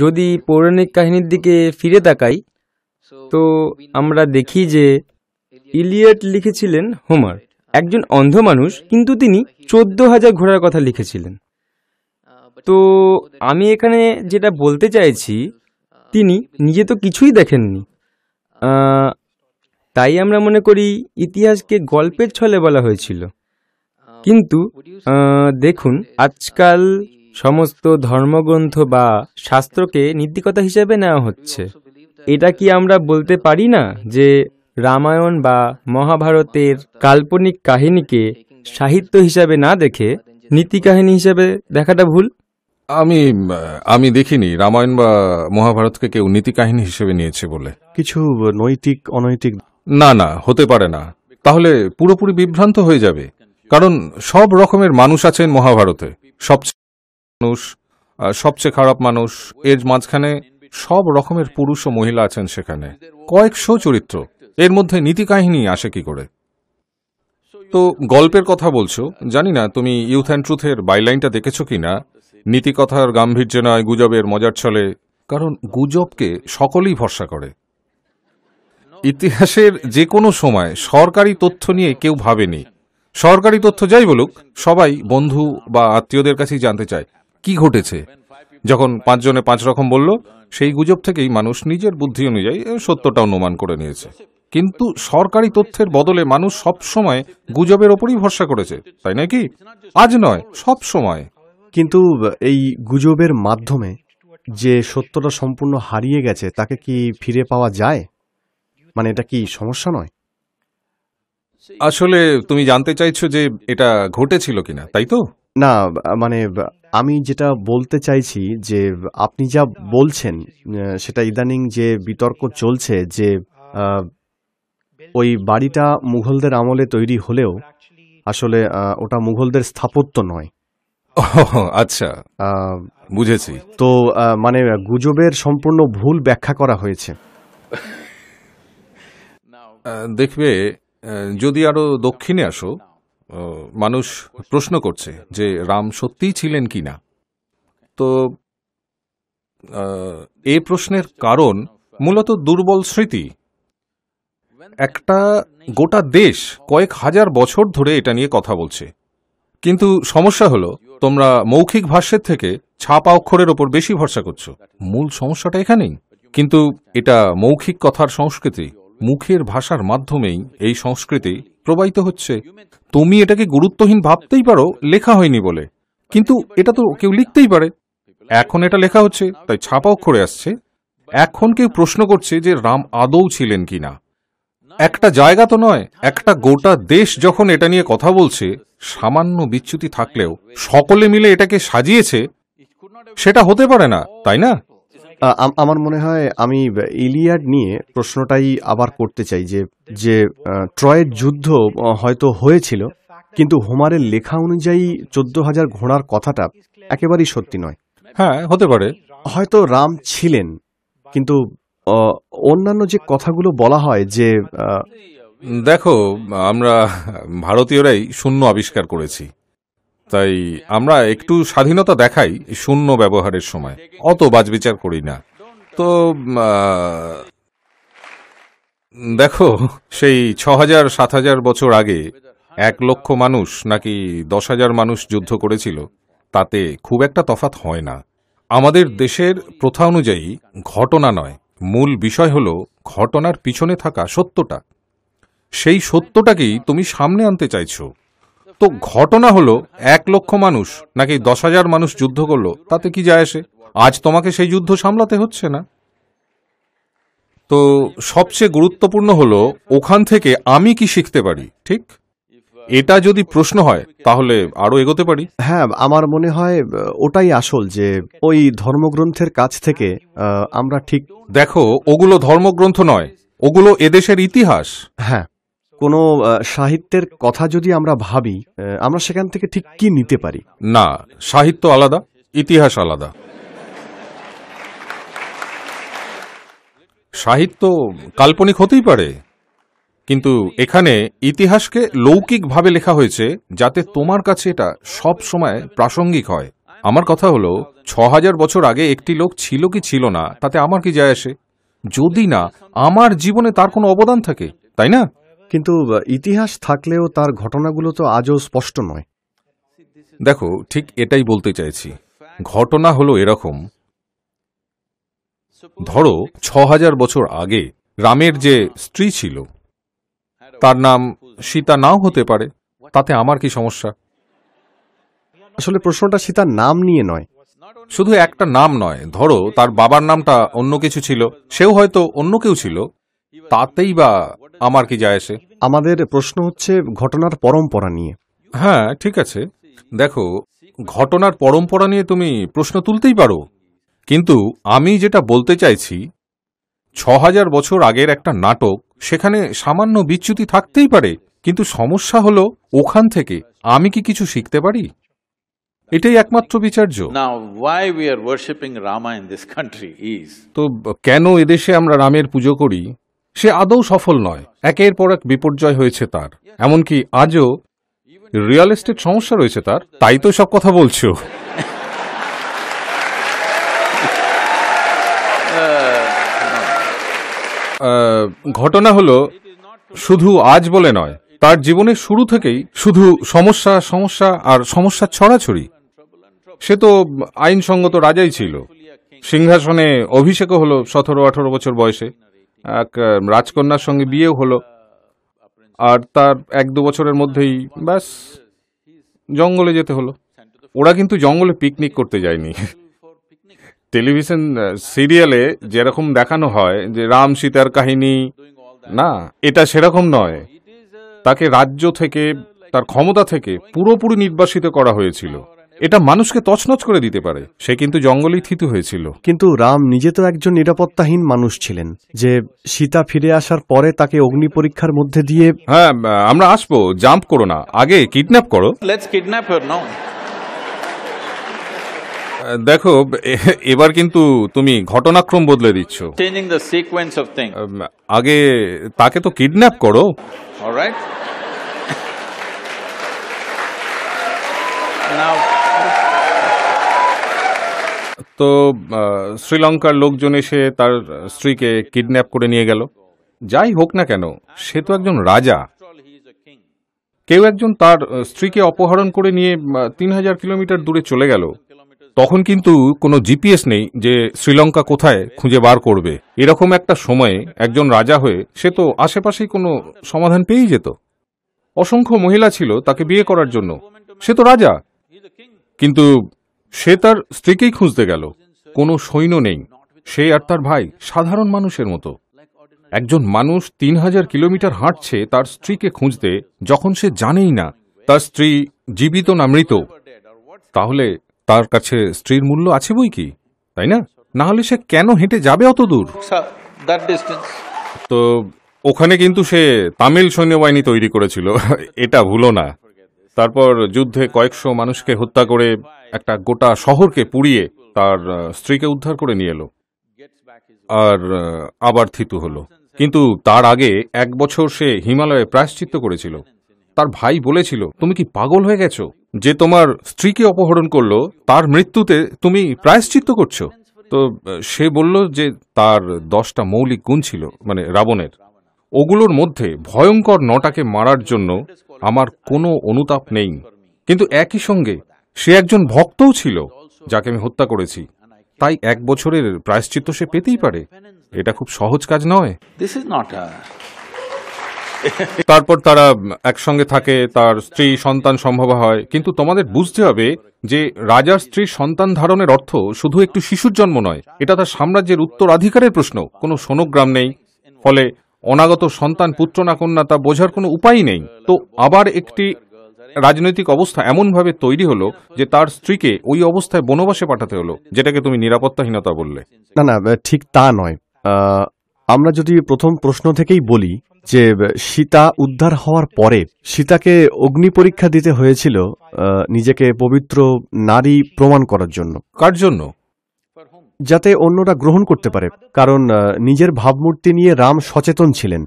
যদি পৌরাণিক কাহিনীর দিকে ফিরে তাকাই তো আমরা দেখি যে ইলিয়েট লিখেছিলেন হোমার একজন অন্ধ মানুষ কিন্তু তিনি চোদ্দ হাজার ঘোড়ার কথা লিখেছিলেন uh, তো আমি এখানে যেটা বলতে চাইছি তিনি নিজে তো কিছুই দেখেননি uh, uh, তাই আমরা মনে করি ইতিহাসকে গল্পের ছলে বলা হয়েছিল কিন্তু দেখুন আজকাল সমস্ত ধর্মগ্রন্থ বা শাস্ত্রকে নীতিকতা হিসেবে নেওয়া হচ্ছে এটা কি আমরা বলতে পারি না যে রামায়ণ বা মহাভারতের কাল্পনিক কাহিনীকে সাহিত্য হিসাবে না দেখে নীতি কাহিনী হিসাবে দেখাটা ভুল আমি আমি দেখিনি রামায়ণ বা মহাভারতকে কেউ নীতি কাহিনী হিসেবে নিয়েছে বলে কিছু নৈতিক অনৈতিক না না হতে পারে না তাহলে পুরোপুরি বিভ্রান্ত হয়ে যাবে কারণ সব রকমের মানুষ আছেন মহাভারতে সবচেয়ে মানুষ সবচেয়ে খারাপ মানুষ এর মাঝখানে সব রকমের পুরুষ ও মহিলা আছেন সেখানে কয়েকশো চরিত্র এর মধ্যে নীতি কাহিনী আসে কি করে তো গল্পের কথা বলছো জানি না তুমি ইউথ অ্যান্ড ট্রুথের বাইলাইনটা দেখেছো কি না নীতিকথার গাম্ভীর্য নয় গুজবের মজার ছলে কারণ গুজবকে সকলেই ভরসা করে ইতিহাসের যে কোনো সময় সরকারি তথ্য নিয়ে কেউ ভাবেনি সরকারি তথ্য যাই বলুক সবাই বন্ধু বা আত্মীয়দের কাছেই জানতে চায় কি ঘটেছে যখন পাঁচজনে পাঁচ রকম বলল সেই গুজব থেকেই মানুষ নিজের বুদ্ধি অনুযায়ী সত্যটা অনুমান করে নিয়েছে কিন্তু সরকারি তথ্যের বদলে মানুষ সব সময় গুজবের ওপরই ভরসা করেছে তাই নাকি আজ নয় সব সময় কিন্তু এই গুজবের মাধ্যমে যে সত্যটা সম্পূর্ণ হারিয়ে গেছে তাকে কি ফিরে পাওয়া যায় মানে এটা কি সমস্যা নয় আসলে তুমি জানতে চাইছো যে এটা ঘটেছিল কিনা তাই তো না মানে আমি যেটা বলতে চাইছি যে আপনি যা বলছেন সেটা ইদানিং যে বিতর্ক চলছে যে ওই বাড়িটা মুঘলদের আমলে তৈরি হলেও আসলে ওটা মুঘলদের স্থাপত্য নয় আচ্ছা বুঝেছি তো মানে গুজবের সম্পূর্ণ ভুল ব্যাখ্যা করা হয়েছে দেখবে যদি আরো দক্ষিণে আসো মানুষ প্রশ্ন করছে যে রাম সত্যিই ছিলেন কি না তো এ প্রশ্নের কারণ মূলত দুর্বল স্মৃতি একটা গোটা দেশ কয়েক হাজার বছর ধরে এটা নিয়ে কথা বলছে কিন্তু সমস্যা হলো তোমরা মৌখিক ভাষ্যের থেকে ছাপা অক্ষরের ওপর বেশি ভরসা করছো মূল সমস্যাটা এখানেই কিন্তু এটা মৌখিক কথার সংস্কৃতি মুখের ভাষার মাধ্যমেই এই সংস্কৃতি প্রবাহিত হচ্ছে তুমি এটাকে গুরুত্বহীন ভাবতেই পারো লেখা হয়নি বলে কিন্তু এটা তো কেউ লিখতেই পারে এখন এটা লেখা হচ্ছে তাই ছাপা অক্ষরে আসছে এখন কেউ প্রশ্ন করছে যে রাম আদৌ ছিলেন কি না একটা জায়গা তো নয় একটা গোটা দেশ যখন এটা নিয়ে কথা বলছে সামান্য বিচ্যুতি থাকলেও সকলে মিলে এটাকে সাজিয়েছে সেটা হতে পারে না তাই না আমার মনে হয় আমি ইলিয়াড নিয়ে প্রশ্নটাই আবার করতে চাই যে যে ট্রয়ের যুদ্ধ হয়তো হয়েছিল কিন্তু হোমারের লেখা অনুযায়ী চোদ্দ হাজার ঘোড়ার কথাটা একেবারেই সত্যি নয় হ্যাঁ হতে পারে হয়তো রাম ছিলেন কিন্তু অন্যান্য যে কথাগুলো বলা হয় যে দেখো আমরা ভারতীয়রাই শূন্য আবিষ্কার করেছি তাই আমরা একটু স্বাধীনতা দেখাই শূন্য ব্যবহারের সময় অত বাজবিচার করি না তো দেখো সেই ছ হাজার সাত হাজার বছর আগে এক লক্ষ মানুষ নাকি দশ হাজার মানুষ যুদ্ধ করেছিল তাতে খুব একটা তফাত হয় না আমাদের দেশের প্রথা অনুযায়ী ঘটনা নয় মূল বিষয় হল ঘটনার পিছনে থাকা সত্যটা সেই সত্যটাকেই তুমি সামনে আনতে চাইছো তো ঘটনা হলো এক লক্ষ মানুষ নাকি দশ হাজার মানুষ যুদ্ধ করলো তাতে কি যায় আসে আজ তোমাকে সেই যুদ্ধ সামলাতে হচ্ছে না তো সবচেয়ে গুরুত্বপূর্ণ হলো ওখান থেকে আমি কি শিখতে পারি ঠিক এটা যদি প্রশ্ন হয় তাহলে আরো এগোতে পারি হ্যাঁ আমার মনে হয় ওটাই আসল যে ওই ধর্মগ্রন্থের কাছ থেকে আমরা ঠিক দেখো ওগুলো ধর্মগ্রন্থ নয় ওগুলো এদেশের ইতিহাস হ্যাঁ কোনো সাহিত্যের কথা যদি আমরা ভাবি আমরা সেখান থেকে ঠিক কি নিতে পারি না সাহিত্য আলাদা ইতিহাস আলাদা সাহিত্য কাল্পনিক হতেই পারে কিন্তু এখানে ইতিহাসকে লৌকিকভাবে লেখা হয়েছে যাতে তোমার কাছে এটা সব সময় প্রাসঙ্গিক হয় আমার কথা হলো ছ হাজার বছর আগে একটি লোক ছিল কি ছিল না তাতে আমার কি যায় আসে যদি না আমার জীবনে তার কোনো অবদান থাকে তাই না কিন্তু ইতিহাস থাকলেও তার ঘটনাগুলো তো আজও স্পষ্ট নয় দেখো ঠিক এটাই বলতে চাইছি ঘটনা হলো এরকম ধরো ছ হাজার বছর আগে রামের যে স্ত্রী ছিল তার নাম সীতা নাও হতে পারে তাতে আমার কি সমস্যা আসলে প্রশ্নটা সীতার নাম নিয়ে নয় শুধু একটা নাম নয় ধরো তার বাবার নামটা অন্য কিছু ছিল সেও হয়তো অন্য কেউ ছিল তাতেই বা আমার কি যায় আসে আমাদের প্রশ্ন হচ্ছে ঘটনার পরম্পরা নিয়ে হ্যাঁ ঠিক আছে দেখো ঘটনার পরম্পরা নিয়ে তুমি প্রশ্ন তুলতেই পারো কিন্তু আমি যেটা বলতে চাইছি ছ হাজার বছর আগের একটা নাটক সেখানে সামান্য বিচ্যুতি থাকতেই পারে কিন্তু সমস্যা হলো ওখান থেকে আমি কি কিছু শিখতে পারি এটাই একমাত্র বিচার্য তো কেন এদেশে আমরা রামের পুজো করি সে আদৌ সফল নয় একের পর এক বিপর্যয় হয়েছে তার এমনকি আজও রিয়েল এস্টেট সমস্যা রয়েছে তার তাই তো সব কথা বলছো ঘটনা হলো শুধু আজ বলে নয় তার জীবনের শুরু থেকেই শুধু সমস্যা সমস্যা আর সমস্যা ছড়াছড়ি সে তো আইনসঙ্গত রাজাই ছিল সিংহাসনে অভিষেকও হলো সতেরো আঠেরো বছর বয়সে এক রাজকন্যার সঙ্গে বিয়েও হলো আর তার এক দু বছরের মধ্যেই ব্যাস জঙ্গলে যেতে হলো ওরা কিন্তু জঙ্গলে পিকনিক করতে যায়নি টেলিভিশন সিরিয়ালে যেরকম দেখানো হয় যে রাম সীতার কাহিনী না এটা সেরকম নয় তাকে রাজ্য থেকে তার ক্ষমতা থেকে পুরোপুরি নির্বাসিত করা হয়েছিল এটা মানুষকে তছনছ করে দিতে পারে সে কিন্তু জঙ্গলেই থিতু হয়েছিল কিন্তু রাম নিজে তো একজন নিরাপত্তাহীন মানুষ ছিলেন যে সীতা ফিরে আসার পরে তাকে অগ্নি পরীক্ষার মধ্যে দিয়ে হ্যাঁ আমরা আসবো জাম্প করো না আগে কিডন্যাপ করো লেটস কিডন্যাপ দেখো এবার কিন্তু তুমি ঘটনাক্রম বদলে দিচ্ছ চেঞ্জিং সিকোয়েন্স অফ আগে তাকে তো কিডন্যাপ করো অলরাইট তো শ্রীলঙ্কার লোকজন এসে তার স্ত্রীকে কিডন্যাপ করে নিয়ে গেল যাই হোক না কেন সে তো একজন রাজা কেউ একজন তার স্ত্রীকে অপহরণ করে নিয়ে তিন হাজার কিলোমিটার দূরে চলে গেল তখন কিন্তু কোনো জিপিএস নেই যে শ্রীলঙ্কা কোথায় খুঁজে বার করবে এরকম একটা সময়ে একজন রাজা হয়ে সে তো আশেপাশেই কোনো সমাধান পেয়েই যেত অসংখ্য মহিলা ছিল তাকে বিয়ে করার জন্য সে তো রাজা কিন্তু সে তার স্ত্রীকেই খুঁজতে গেল কোনো সৈন্য নেই সে আর তার ভাই সাধারণ মানুষের মতো একজন মানুষ তিন হাজার কিলোমিটার হাঁটছে তার স্ত্রীকে খুঁজতে যখন সে জানেই না তার স্ত্রী জীবিত না মৃত তাহলে তার কাছে স্ত্রীর মূল্য আছে বই কি তাই না না হলে সে কেন হেঁটে যাবে অত দূর তো ওখানে কিন্তু সে তামিল সৈন্যবাহিনী তৈরি করেছিল এটা ভুলো না তারপর যুদ্ধে কয়েকশো মানুষকে হত্যা করে একটা গোটা শহরকে পুড়িয়ে তার স্ত্রীকে উদ্ধার করে নিয়ে এলো আর আবার থিতু হলো কিন্তু তার আগে এক বছর সে হিমালয়ে প্রায়শ্চিত্ত করেছিল তার ভাই বলেছিল তুমি কি পাগল হয়ে গেছো যে তোমার স্ত্রীকে অপহরণ করলো তার মৃত্যুতে তুমি প্রায়শ্চিত্ত করছো তো সে বলল যে তার দশটা মৌলিক গুণ ছিল মানে রাবণের ওগুলোর মধ্যে ভয়ঙ্কর নটাকে মারার জন্য আমার কোনো অনুতাপ নেই কিন্তু একই সঙ্গে সে একজন ভক্তও ছিল যাকে আমি হত্যা করেছি তাই এক বছরের প্রায়শ্চিত্ত সে পেতেই পারে এটা খুব সহজ কাজ নয় তারপর তারা একসঙ্গে থাকে তার স্ত্রী সন্তান সম্ভব হয় কিন্তু তোমাদের বুঝতে হবে যে রাজার স্ত্রীর সন্তান ধারণের অর্থ শুধু একটু শিশুর জন্ম নয় এটা তার সাম্রাজ্যের উত্তরাধিকারের প্রশ্ন কোনো সোনগ্রাম নেই ফলে অনাগত সন্তান পুত্র না কন্যা তা বোঝার কোনো উপায় নেই তো আবার একটি রাজনৈতিক অবস্থা এমনভাবে তৈরি হলো যে তার স্ত্রীকে ওই অবস্থায় বনবাসে পাঠাতে হলো যেটাকে তুমি নিরাপত্তাহীনতা বললে না না ঠিক তা নয় আমরা যদি প্রথম প্রশ্ন থেকেই বলি যে সীতা উদ্ধার হওয়ার পরে সীতাকে অগ্নি পরীক্ষা দিতে হয়েছিল নিজেকে পবিত্র নারী প্রমাণ করার জন্য কার জন্য যাতে অন্যরা গ্রহণ করতে পারে কারণ নিজের ভাবমূর্তি নিয়ে রাম সচেতন ছিলেন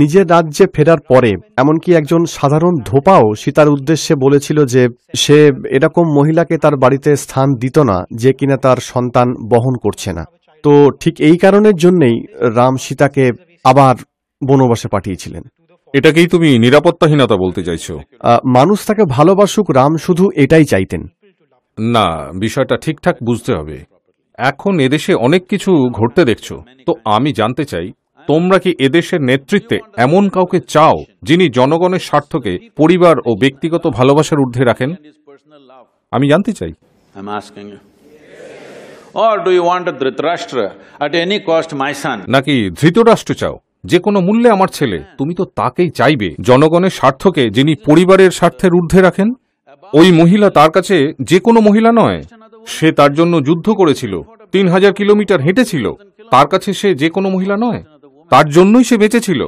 নিজের রাজ্যে ফেরার পরে এমনকি একজন সাধারণ ধোপাও সীতার উদ্দেশ্যে বলেছিল যে সে এরকম মহিলাকে তার বাড়িতে স্থান দিত না যে কিনা তার সন্তান বহন করছে না তো ঠিক এই কারণের জন্যেই রাম সীতাকে আবার বনবাসে পাঠিয়েছিলেন এটাকেই তুমি নিরাপত্তাহীনতা বলতে চাইছো মানুষ তাকে ভালোবাসুক রাম শুধু এটাই চাইতেন না বিষয়টা ঠিকঠাক বুঝতে হবে এখন এদেশে অনেক কিছু ঘটতে দেখছো তো আমি জানতে চাই তোমরা কি এদেশের নেতৃত্বে এমন কাউকে চাও যিনি জনগণের স্বার্থকে পরিবার ও ব্যক্তিগত ভালোবাসার ঊর্ধ্বে রাখেন আমি জানতে চাই নাকি ধৃতরাষ্ট্র চাও যে কোনো মূল্যে আমার ছেলে তুমি তো তাকেই চাইবে জনগণের স্বার্থকে যিনি পরিবারের স্বার্থের ঊর্ধ্বে রাখেন ওই মহিলা তার কাছে যে কোনো মহিলা নয় সে তার জন্য যুদ্ধ করেছিল তিন হাজার কিলোমিটার হেঁটেছিল তার কাছে সে যে কোনো মহিলা নয় তার জন্যই সে বেঁচেছিল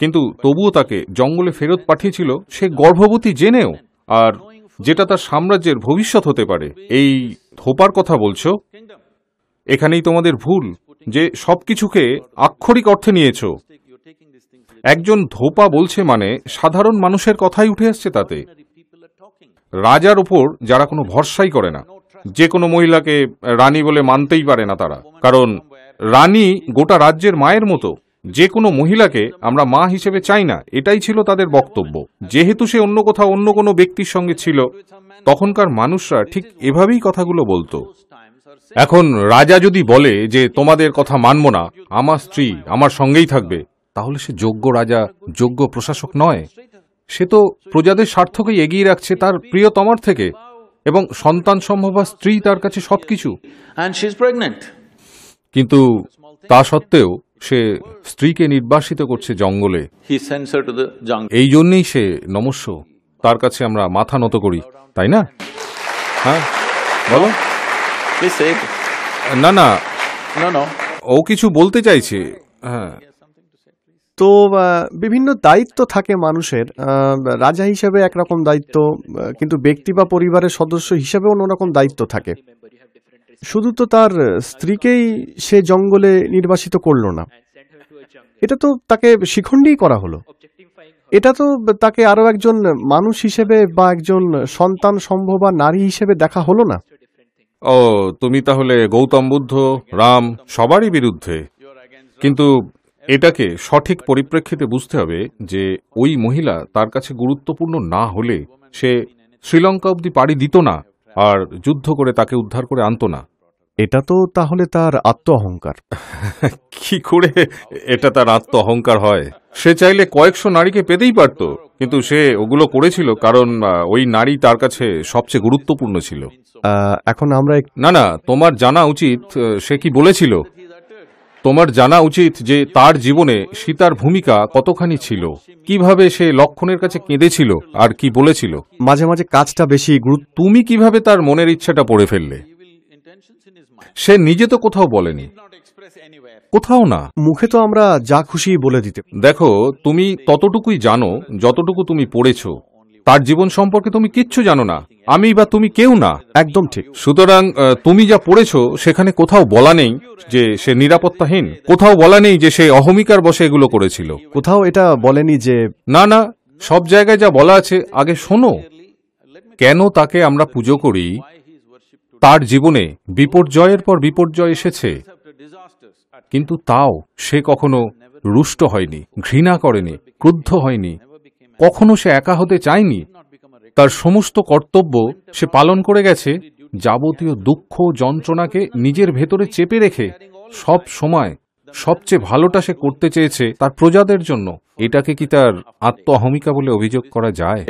কিন্তু তবুও তাকে জঙ্গলে ফেরত পাঠিয়েছিল সে গর্ভবতী জেনেও আর যেটা তার সাম্রাজ্যের ভবিষ্যৎ হতে পারে এই ধোপার কথা বলছো এখানেই তোমাদের ভুল যে সব কিছুকে আক্ষরিক অর্থে নিয়েছ একজন ধোপা বলছে মানে সাধারণ মানুষের কথাই উঠে আসছে তাতে রাজার ওপর যারা কোনো ভরসাই করে না যে কোনো মহিলাকে রানী বলে মানতেই পারে না তারা কারণ রানী গোটা রাজ্যের মায়ের মতো যে কোনো মহিলাকে আমরা মা হিসেবে চাই না এটাই ছিল তাদের বক্তব্য যেহেতু সে অন্য কোথাও অন্য কোনো ব্যক্তির সঙ্গে ছিল তখনকার মানুষরা ঠিক এভাবেই কথাগুলো বলতো এখন রাজা যদি বলে যে তোমাদের কথা মানব না আমার স্ত্রী আমার সঙ্গেই থাকবে তাহলে সে যোগ্য রাজা যোগ্য প্রশাসক নয় সে তো প্রজাদের স্বার্থকেই এগিয়ে রাখছে তার প্রিয়তমার থেকে এবং সন্তান সম্ভব স্ত্রী তার কাছে সবকিছু কিন্তু তা সত্ত্বেও সে স্ত্রীকে নির্বাসিত করছে জঙ্গলে এই জন্যেই সে নমস্য তার কাছে আমরা মাথা নত করি তাই না হ্যাঁ বলো না না ও কিছু বলতে চাইছে হ্যাঁ তো বিভিন্ন দায়িত্ব থাকে মানুষের রাজা হিসেবে একরকম দায়িত্ব কিন্তু ব্যক্তি বা পরিবারের সদস্য হিসেবে অন্যরকম দায়িত্ব থাকে শুধু তো তার স্ত্রীকেই সে জঙ্গলে নির্বাসিত করল না এটা তো তাকে শিখণ্ডেই করা হলো এটা তো তাকে আরও একজন মানুষ হিসেবে বা একজন সন্তান বা নারী হিসেবে দেখা হলো না ও তুমি তাহলে গৌতম বুদ্ধ রাম সবারই বিরুদ্ধে কিন্তু এটাকে সঠিক পরিপ্রেক্ষিতে বুঝতে হবে যে ওই মহিলা তার কাছে গুরুত্বপূর্ণ না হলে সে শ্রীলঙ্কা অবধি পাড়ি দিত না আর যুদ্ধ করে তাকে উদ্ধার করে আনত না এটা তো তাহলে তার আত্ম অহংকার কি করে এটা তার আত্ম অহংকার হয় সে চাইলে কয়েকশো নারীকে পেতেই পারত কিন্তু সে ওগুলো করেছিল কারণ ওই নারী তার কাছে সবচেয়ে গুরুত্বপূর্ণ ছিল এখন আমরা না না তোমার জানা উচিত সে কি বলেছিল তোমার জানা উচিত যে তার জীবনে সীতার ভূমিকা কতখানি ছিল কিভাবে সে লক্ষণের কাছে কেঁদেছিল আর কি বলেছিল মাঝে মাঝে কাজটা বেশি গুরুত্ব তুমি কিভাবে তার মনের ইচ্ছাটা পড়ে ফেললে সে নিজে তো কোথাও বলেনি কোথাও না মুখে তো আমরা যা খুশি বলে দিতে দেখো তুমি ততটুকুই জানো যতটুকু তুমি পড়েছো তার জীবন সম্পর্কে তুমি কিচ্ছু জানো না আমি বা তুমি কেউ না একদম ঠিক সুতরাং তুমি যা পড়েছো সেখানে কোথাও বলা নেই যে সে নিরাপত্তাহীন কোথাও বলা নেই যে সে অহমিকার বসে এগুলো করেছিল কোথাও এটা বলেনি যে না না সব জায়গায় যা বলা আছে আগে শোনো কেন তাকে আমরা পুজো করি তার জীবনে বিপর্যয়ের পর বিপর্যয় এসেছে কিন্তু তাও সে কখনো রুষ্ট হয়নি ঘৃণা করেনি ক্রুদ্ধ হয়নি কখনো সে একা হতে চায়নি তার সমস্ত কর্তব্য সে পালন করে গেছে যাবতীয় দুঃখ যন্ত্রণাকে নিজের ভেতরে চেপে রেখে সব সময় সবচেয়ে ভালোটা সে করতে চেয়েছে তার প্রজাদের জন্য এটাকে কি তার আত্মহমিকা বলে অভিযোগ করা যায়